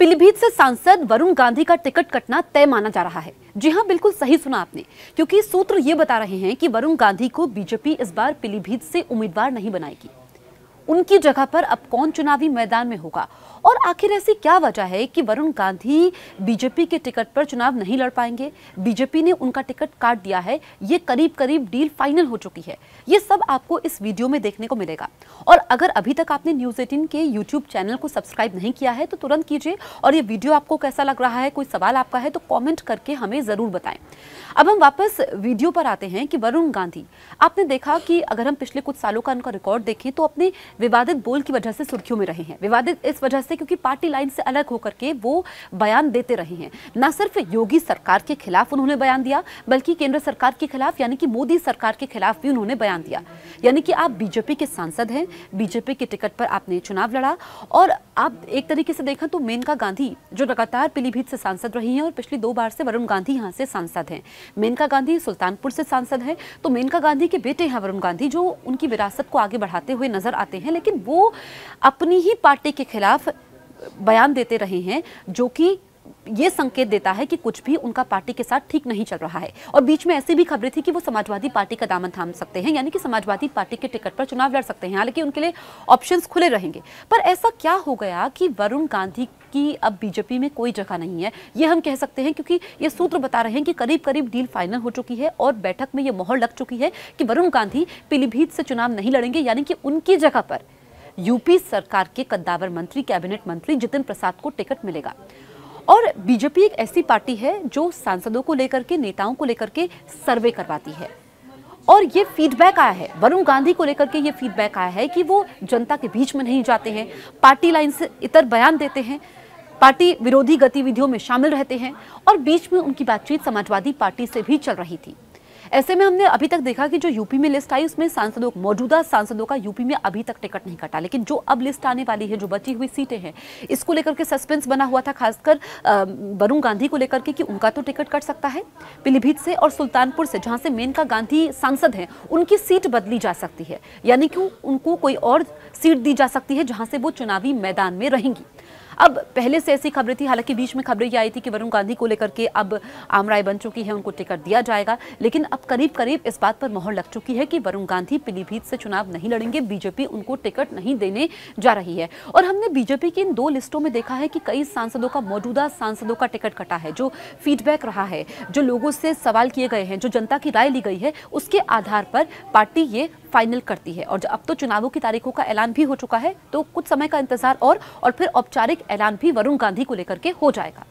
पीलीभीत से सांसद वरुण गांधी का टिकट कटना तय माना जा रहा है जी हाँ बिल्कुल सही सुना आपने क्योंकि सूत्र ये बता रहे हैं कि वरुण गांधी को बीजेपी इस बार पीलीभीत से उम्मीदवार नहीं बनाएगी उनकी जगह पर अब कौन चुनावी मैदान में होगा और आखिर ऐसी क्या वजह है कि वरुण गांधी बीजेपी के टिकट पर चुनाव नहीं लड़ पाएंगे बीजेपी ने उनका टिकट काट दिया है ये करीब करीब डील फाइनल हो चुकी है ये सब आपको इस वीडियो में देखने को मिलेगा और अगर अभी तक आपने न्यूज़ एटीन के यूट्यूब चैनल को सब्सक्राइब नहीं किया है तो तुरंत कीजिए और ये वीडियो आपको कैसा लग रहा है कोई सवाल आपका है तो कॉमेंट करके हमें ज़रूर बताएं अब हम वापस वीडियो पर आते हैं कि वरुण गांधी आपने देखा कि अगर हम पिछले कुछ सालों का उनका रिकॉर्ड देखें तो अपने विवादित बोल की वजह से सुर्खियों में रहे हैं विवादित इस वजह से से क्योंकि पार्टी लाइन से अलग होकर के वो बयान देते रहे हैं न सिर्फ योगी सरकार के खिलाफ उन्होंने बयान दिया बल्कि केंद्र सरकार के खिलाफ यानी कि मोदी सरकार के खिलाफ भी उन्होंने बयान दिया यानी कि आप बीजेपी के सांसद हैं बीजेपी के टिकट पर आपने चुनाव लड़ा और आप एक तरीके से देखा तो मेनका गांधी जो लगातार पीलीभीत से सांसद रही हैं और पिछली दो बार से वरुण गांधी यहाँ से सांसद हैं मेनका गांधी सुल्तानपुर से सांसद हैं तो मेनका गांधी के बेटे हैं वरुण गांधी जो उनकी विरासत को आगे बढ़ाते हुए नजर आते हैं लेकिन वो अपनी ही पार्टी के खिलाफ बयान देते रहे हैं जो कि ये संकेत देता है कि कुछ भी उनका पार्टी के साथ ठीक नहीं चल रहा है और बीच में ऐसी भी खबरें थी कि वो समाजवादी पार्टी का दामन थाम सकते हैं यानी कि समाजवादी पार्टी के टिकट पर चुनाव लड़ सकते हैं हालांकि उनके लिए ऑप्शंस खुले रहेंगे पर ऐसा क्या हो गया कि वरुण गांधी की अब बीजेपी में कोई जगह नहीं है ये हम कह सकते हैं क्योंकि ये सूत्र बता रहे हैं कि करीब करीब डील फाइनल हो चुकी है और बैठक में ये मोहर लग चुकी है कि वरुण गांधी पीलीभीत से चुनाव नहीं लड़ेंगे यानी कि उनकी जगह पर यूपी सरकार के कद्दावर मंत्री कैबिनेट मंत्री जितिन प्रसाद को टिकट मिलेगा और बीजेपी एक ऐसी पार्टी है जो सांसदों को लेकर के नेताओं को लेकर के सर्वे करवाती है और ये फीडबैक आया है वरुण गांधी को लेकर के ये फीडबैक आया है कि वो जनता के बीच में नहीं जाते हैं पार्टी लाइन से इतर बयान देते हैं पार्टी विरोधी गतिविधियों में शामिल रहते हैं और बीच में उनकी बातचीत समाजवादी पार्टी से भी चल रही थी ऐसे में हमने अभी तक देखा कि जो यूपी में लिस्ट आई उसमें सांसदों मौजूदा सांसदों का यूपी में अभी तक टिकट नहीं कटा लेकिन जो अब लिस्ट आने वाली है जो बची हुई सीटें हैं इसको लेकर के सस्पेंस बना हुआ था खासकर वरुण गांधी को लेकर के कि उनका तो टिकट कट सकता है पीलीभीत से और सुल्तानपुर से जहाँ से मेनका गांधी सांसद हैं उनकी सीट बदली जा सकती है यानी कि उनको कोई और सीट दी जा सकती है जहां से वो चुनावी मैदान में रहेंगी अब पहले से ऐसी खबरें थी हालांकि बीच में खबरें ये आई थी कि वरुण गांधी को लेकर के अब आमराय बन चुकी है उनको टिकट दिया जाएगा लेकिन अब करीब करीब इस बात पर मोहर लग चुकी है कि वरुण गांधी पीलीभीत से चुनाव नहीं लड़ेंगे बीजेपी उनको टिकट नहीं देने जा रही है और हमने बीजेपी की इन दो लिस्टों में देखा है कि कई सांसदों का मौजूदा सांसदों का टिकट कटा है जो फीडबैक रहा है जो लोगों से सवाल किए गए हैं जो जनता की राय ली गई है उसके आधार पर पार्टी ये फाइनल करती है और अब तो चुनावों की तारीखों का ऐलान भी हो चुका है तो कुछ समय का इंतजार और और फिर औपचारिक ऐलान भी वरुण गांधी को लेकर के हो जाएगा